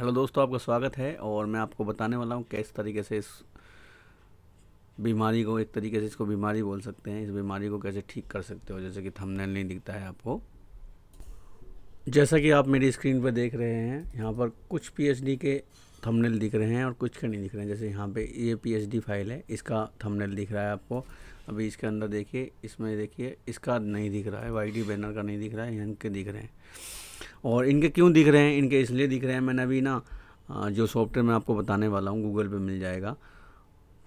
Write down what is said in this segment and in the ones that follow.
hello दोस्तों आपका स्वागत है और मैं आपको बताने वाला हूँ किस तरीके से इस बीमारी को एक तरीके से इसको बीमारी बोल सकते हैं इस बीमारी को कैसे ठीक कर सकते हो जैसे कि थंबनेल नहीं दिखता है आपको जैसा कि आप मेरी स्क्रीन पर देख रहे हैं यहाँ पर कुछ पीएचडी के थंबनेल दिख रहे हैं और कुछ के नहीं दिख रहे हैं जैसे यहाँ पे ये पीएचडी फाइल है इसका थंबनेल दिख रहा है आपको अभी इसके अंदर देखिए इसमें देखिए इसका नहीं दिख रहा है वाई बैनर का नहीं दिख रहा है यहाँ के दिख रहे हैं और इनके क्यों दिख रहे हैं इनके इसलिए दिख रहे हैं मैंने अभी ना जो सॉफ्टवेयर मैं आपको बताने वाला हूँ गूगल पे मिल जाएगा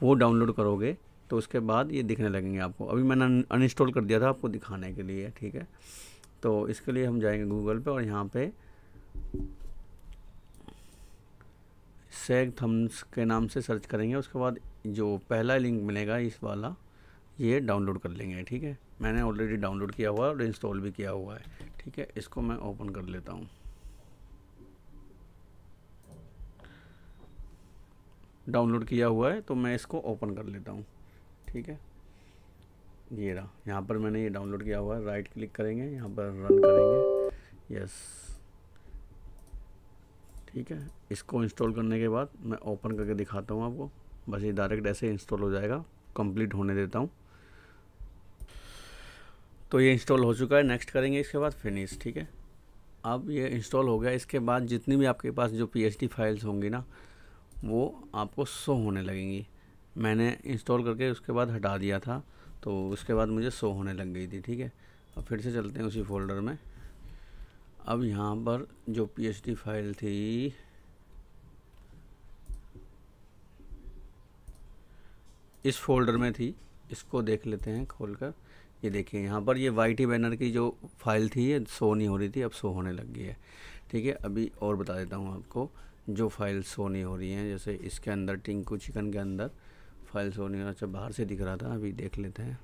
वो डाउनलोड करोगे तो उसके बाद ये दिखने लगेंगे आपको अभी मैंने अनइंस्टॉल कर दिया था आपको दिखाने के लिए ठीक है तो इसके लिए हम जाएंगे गूगल पे और यहाँ पे सेग थम्स के नाम से सर्च करेंगे उसके बाद जो पहला लिंक मिलेगा इस वाला ये डाउनलोड कर लेंगे ठीक है मैंने ऑलरेडी डाउनलोड किया हुआ है और इंस्टॉल भी किया हुआ है ठीक है इसको मैं ओपन कर लेता हूँ डाउनलोड किया हुआ है तो मैं इसको ओपन कर लेता हूँ ठीक है ये रहा यहाँ पर मैंने ये डाउनलोड किया हुआ है राइट क्लिक करेंगे यहाँ पर रन करेंगे यस ठीक है इसको इंस्टॉल करने के बाद मैं ओपन करके दिखाता हूँ आपको बस ये डायरेक्ट ऐसे इंस्टॉल हो जाएगा कंप्लीट होने देता हूँ तो ये इंस्टॉल हो चुका है नेक्स्ट करेंगे इसके बाद फिनिश ठीक है अब ये इंस्टॉल हो गया इसके बाद जितनी भी आपके पास जो पी फाइल्स होंगी ना वो आपको सो होने लगेंगी मैंने इंस्टॉल करके उसके बाद हटा दिया था तो उसके बाद मुझे सो होने लग गई थी ठीक है अब फिर से चलते हैं उसी फोल्डर में अब यहाँ पर जो पी फाइल थी इस फोल्डर में थी इसको देख लेते हैं खोलकर ये देखिए यहाँ पर ये वाई बैनर की जो फाइल थी ये शो नहीं हो रही थी अब शो होने लग गई है ठीक है अभी और बता देता हूँ आपको जो फाइल शो नहीं हो रही हैं जैसे इसके अंदर टिंकू चिकन के अंदर फाइल शो नहीं हो अच्छा बाहर से दिख रहा था अभी देख लेते हैं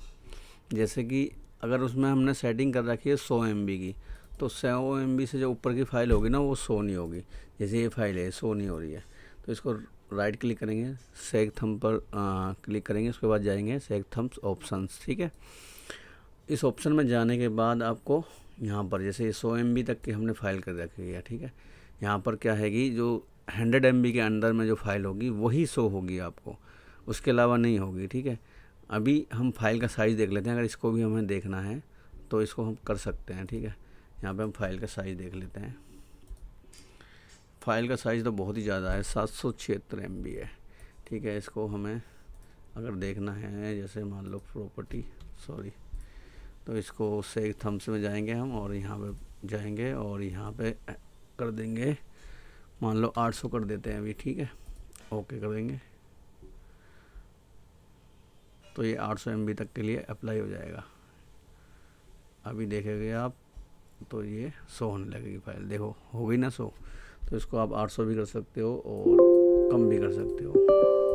जैसे कि अगर उसमें हमने सेटिंग कर रखी है सौ एम की तो सौ एम से जो ऊपर की फाइल होगी ना वो शो नहीं होगी जैसे ये फाइल है शो नहीं हो रही है तो इसको राइट क्लिक करेंगे सेक थम पर आ, क्लिक करेंगे उसके बाद जाएंगे सेक थम्स ऑप्शंस ठीक है इस ऑप्शन में जाने के बाद आपको यहाँ पर जैसे सौ एम तक की हमने फाइल कर रखी है ठीक है यहाँ पर क्या हैगी जो हंड्रेड एम के अंदर में जो फाइल होगी वही शो होगी आपको उसके अलावा नहीं होगी ठीक है अभी हम फाइल का साइज़ देख लेते हैं अगर इसको भी हमें देखना है तो इसको हम कर सकते हैं ठीक है यहाँ पे हम फाइल का साइज़ देख लेते हैं फाइल का साइज़ तो बहुत ही ज़्यादा है सात सौ छिहत्तर एम है ठीक है इसको हमें अगर देखना है जैसे मान लो प्रॉपर्टी सॉरी तो इसको उससे एक थम्स में जाएंगे हम और यहाँ पे जाएंगे और यहाँ पे कर देंगे मान लो 800 कर देते हैं अभी ठीक है ओके कर देंगे तो ये 800 सौ तक के लिए अप्लाई हो जाएगा अभी देखेंगे आप तो ये सौ होने लगेगी फाइल देखो हो गई ना सो तो इसको आप 800 भी कर सकते हो और कम भी कर सकते हो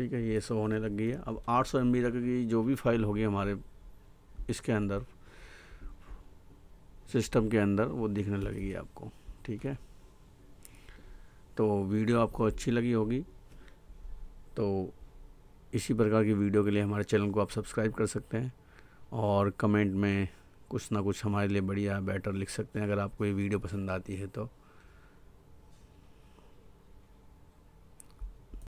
ठीक है ये सब होने लग गई है अब 800 सौ तक की जो भी फाइल होगी हमारे इसके अंदर सिस्टम के अंदर वो दिखने लगेगी आपको ठीक है तो वीडियो आपको अच्छी लगी होगी तो इसी प्रकार की वीडियो के लिए हमारे चैनल को आप सब्सक्राइब कर सकते हैं और कमेंट में कुछ ना कुछ हमारे लिए बढ़िया बेटर लिख सकते हैं अगर आपको ये वीडियो पसंद आती है तो